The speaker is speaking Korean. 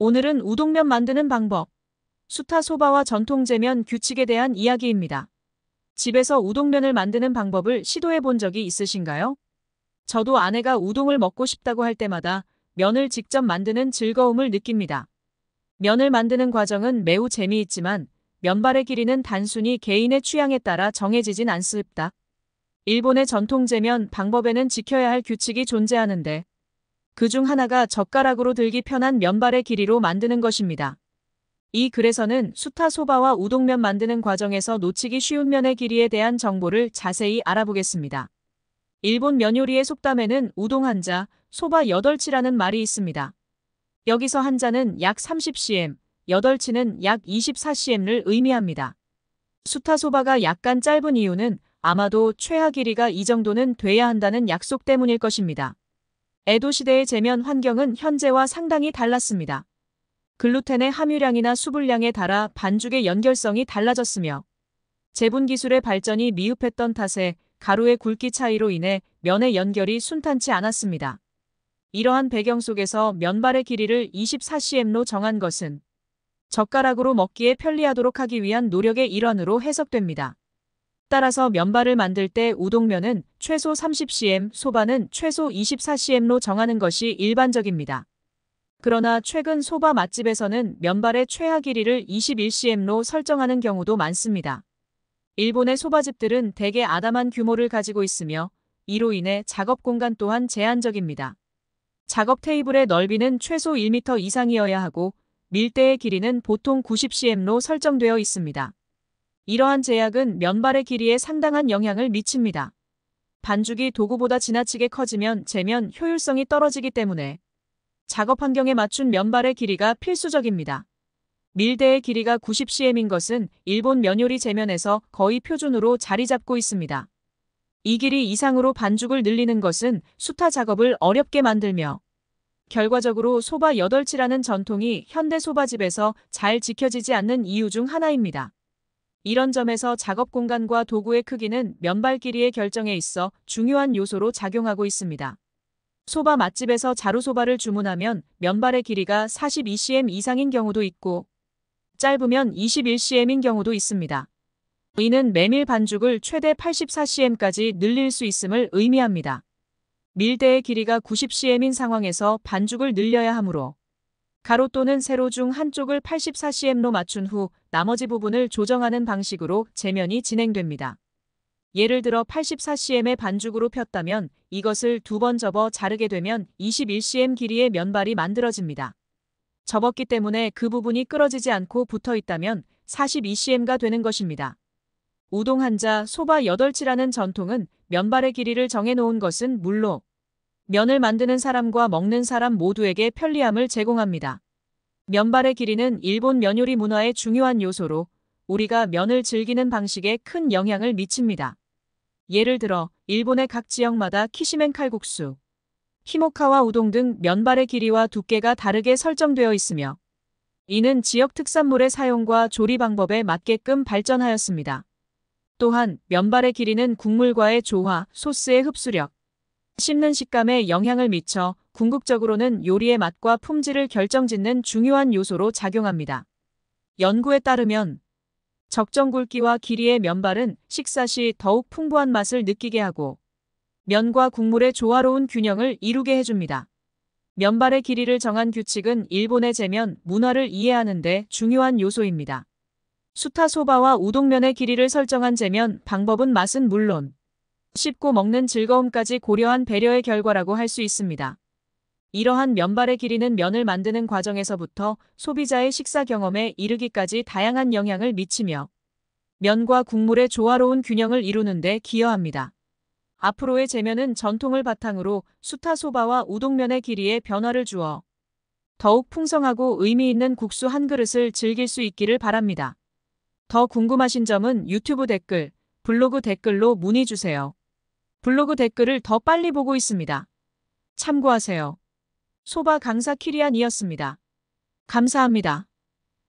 오늘은 우동면 만드는 방법, 수타소바와 전통제면 규칙에 대한 이야기입니다. 집에서 우동면을 만드는 방법을 시도해 본 적이 있으신가요? 저도 아내가 우동을 먹고 싶다고 할 때마다 면을 직접 만드는 즐거움을 느낍니다. 면을 만드는 과정은 매우 재미있지만 면발의 길이는 단순히 개인의 취향에 따라 정해지진 않습니다. 일본의 전통제면 방법에는 지켜야 할 규칙이 존재하는데 그중 하나가 젓가락으로 들기 편한 면발의 길이로 만드는 것입니다. 이 글에서는 수타 소바와 우동면 만드는 과정에서 놓치기 쉬운 면의 길이에 대한 정보를 자세히 알아보겠습니다. 일본 면요리의 속담에는 우동 한 자, 소바 8치라는 말이 있습니다. 여기서 한 자는 약 30cm, 8치는 약 24cm를 의미합니다. 수타소바가 약간 짧은 이유는 아마도 최하 길이가 이 정도는 돼야 한다는 약속 때문일 것입니다. 에도 시대의 제면 환경은 현재와 상당히 달랐습니다. 글루텐의 함유량이나 수분량에 따라 반죽의 연결성이 달라졌으며 제분 기술의 발전이 미흡했던 탓에 가루의 굵기 차이로 인해 면의 연결이 순탄치 않았습니다. 이러한 배경 속에서 면발의 길이를 24cm로 정한 것은 젓가락으로 먹기에 편리하도록 하기 위한 노력의 일환으로 해석됩니다. 따라서 면발을 만들 때 우동면은 최소 30cm, 소바는 최소 24cm로 정하는 것이 일반적입니다. 그러나 최근 소바 맛집에서는 면발의 최하 길이를 21cm로 설정하는 경우도 많습니다. 일본의 소바집들은 대개 아담한 규모를 가지고 있으며 이로 인해 작업 공간 또한 제한적입니다. 작업 테이블의 넓이는 최소 1m 이상이어야 하고 밀대의 길이는 보통 90cm로 설정되어 있습니다. 이러한 제약은 면발의 길이에 상당한 영향을 미칩니다. 반죽이 도구보다 지나치게 커지면 재면 효율성이 떨어지기 때문에 작업 환경에 맞춘 면발의 길이가 필수적입니다. 밀대의 길이가 90cm인 것은 일본 면요리 재면에서 거의 표준으로 자리 잡고 있습니다. 이 길이 이상으로 반죽을 늘리는 것은 수타 작업을 어렵게 만들며 결과적으로 소바 8치라는 전통이 현대 소바집에서 잘 지켜지지 않는 이유 중 하나입니다. 이런 점에서 작업 공간과 도구의 크기는 면발 길이의 결정에 있어 중요한 요소로 작용하고 있습니다. 소바 맛집에서 자루소바를 주문하면 면발의 길이가 42cm 이상인 경우도 있고 짧으면 21cm인 경우도 있습니다. 이는 메밀 반죽을 최대 84cm까지 늘릴 수 있음을 의미합니다. 밀대의 길이가 90cm인 상황에서 반죽을 늘려야 하므로 가로 또는 세로 중 한쪽을 84cm로 맞춘 후 나머지 부분을 조정하는 방식으로 재면이 진행됩니다. 예를 들어 84cm의 반죽으로 폈다면 이것을 두 번 접어 자르게 되면 21cm 길이의 면발이 만들어집니다. 접었기 때문에 그 부분이 끊어지지 않고 붙어 있다면 42cm가 되는 것입니다. 우동 한자, 소바 8치라는 전통은 면발의 길이를 정해놓은 것은 물론 면을 만드는 사람과 먹는 사람 모두에게 편리함을 제공합니다. 면발의 길이는 일본 면요리 문화의 중요한 요소로 우리가 면을 즐기는 방식에 큰 영향을 미칩니다. 예를 들어 일본의 각 지역마다 키시멘 칼국수, 히모카와 우동 등 면발의 길이와 두께가 다르게 설정되어 있으며 이는 지역 특산물의 사용과 조리 방법에 맞게끔 발전하였습니다. 또한 면발의 길이는 국물과의 조화, 소스의 흡수력, 씹는 식감에 영향을 미쳐 궁극적으로는 요리의 맛과 품질을 결정짓는 중요한 요소로 작용합니다. 연구에 따르면 적정 굵기와 길이의 면발은 식사 시 더욱 풍부한 맛을 느끼게 하고 면과 국물의 조화로운 균형을 이루게 해줍니다. 면발의 길이를 정한 규칙은 일본의 제면 문화를 이해하는 데 중요한 요소입니다. 수타 소바와 우동면의 길이를 설정한 제면 방법은 맛은 물론 씹고 먹는 즐거움까지 고려한 배려의 결과라고 할 수 있습니다. 이러한 면발의 길이는 면을 만드는 과정에서부터 소비자의 식사 경험에 이르기까지 다양한 영향을 미치며 면과 국물의 조화로운 균형을 이루는데 기여합니다. 앞으로의 제면은 전통을 바탕으로 수타소바와 우동면의 길이에 변화를 주어 더욱 풍성하고 의미 있는 국수 한 그릇을 즐길 수 있기를 바랍니다. 더 궁금하신 점은 유튜브 댓글, 블로그 댓글로 문의주세요. 블로그 댓글을 더 빨리 보고 있습니다. 참고하세요. 소바 강사 키리안이었습니다. 감사합니다.